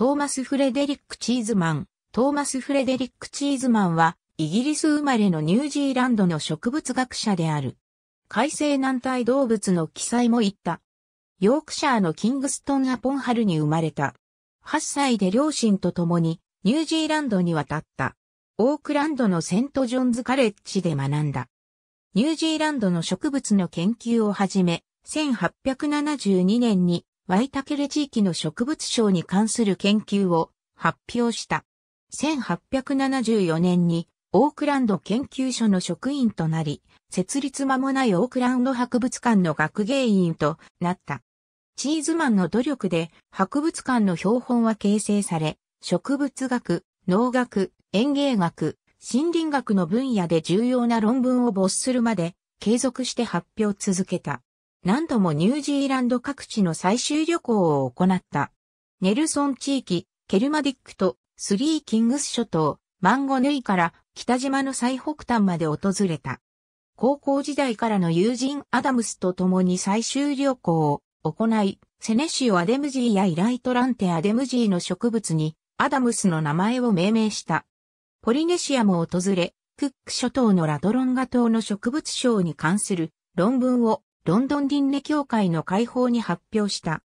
トーマス・フレデリック・チーズマン。トーマス・フレデリック・チーズマンは、イギリス生まれのニュージーランドの植物学者である。海生軟体動物の記載も言った。ヨークシャーのキングストン・アポンハルに生まれた。8歳で両親と共にニュージーランドに渡った。オークランドのセント・ジョンズ・カレッジで学んだ。ニュージーランドの植物の研究をはじめ、1872年にワイタケレ地域の植物賞に関する研究を発表した。1874年にオークランド研究所の職員となり、設立間もないオークランド博物館の学芸員となった。チーズマンの努力で博物館の標本は形成され、植物学、農学、園芸学、森林学の分野で重要な論文を没するまで継続して発表続けた。何度もニュージーランド各地の最終旅行を行った。ネルソン地域、ケルマディックとスリーキングス諸島、マンゴヌイから北島の最北端まで訪れた。高校時代からの友人アダムスと共に最終旅行を行い、セネシオアデムジーやイライトランテアデムジーの植物にアダムスの名前を命名した。ポリネシアも訪れ、クック諸島のラドロンガ島の植物賞に関する論文をロンドン輪廻協会の解放に発表した。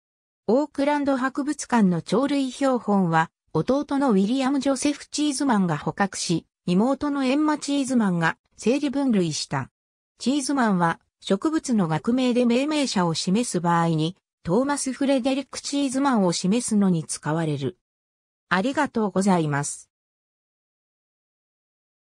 オークランド博物館の鳥類標本は、弟のウィリアム・ジョセフ・チーズマンが捕獲し、妹のエンマ・チーズマンが整理分類した。チーズマンは植物の学名で命名者を示す場合に、トーマス・フレデリック・チーズマンを示すのに使われる。ありがとうございます。